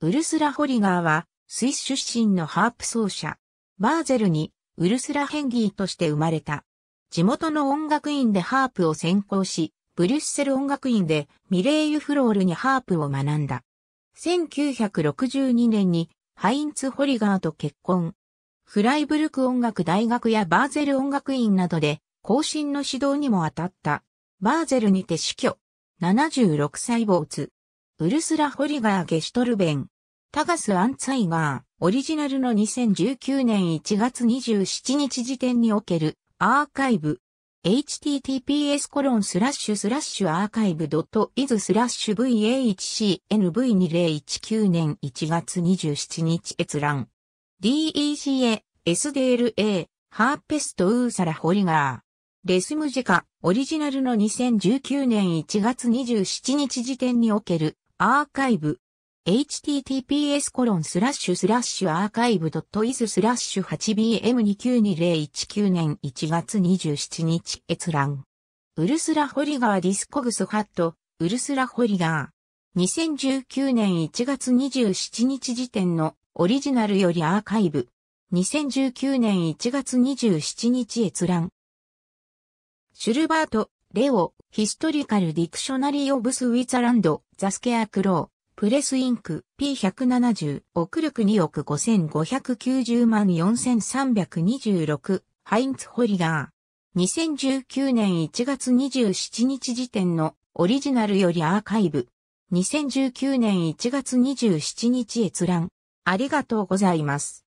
ウルスラ・ホリガーは、スイス出身のハープ奏者。バーゼルに、ウルスラ・ヘンギーとして生まれた。地元の音楽院でハープを専攻し、ブリュッセル音楽院でミレーユ・フロールにハープを学んだ。1962年にハインツ・ホリガーと結婚。フライブルク音楽大学やバーゼル音楽院などで後進の指導にも当たった。バーゼルにて死去。76歳没。ウルスラ・ホリガー・ゲシュトルベン、タガス・アンツァイガー、オリジナルの2019年1月27日時点におけるアーカイブ、https コロンスラッシュスラッシュアーカイブドットイズスラッシュ VAHCNV2019 年1月27日閲覧。DECA、SDLA、ハーペストウーサラホリガー。レスムジカ、オリジナルの2019年1月27日時点におけるアーカイブ https コロンスラッシュスラッシュアーカイブドットイズスラッシュ 8bm292019 年1月27日閲覧。ウルスラ・ホリガーディスコグスハット、ウルスラ・ホリガー。2019年1月27日時点のオリジナルよりアーカイブ。2019年1月27日閲覧。シュルバート、レオ、ヒストリカル・ディクショナリー・オブス・ウィザランド、ザスケア・クロー、プレスインク P170 億力2億5590万4326ハインツホリガー2019年1月27日時点のオリジナルよりアーカイブ2019年1月27日閲覧ありがとうございます。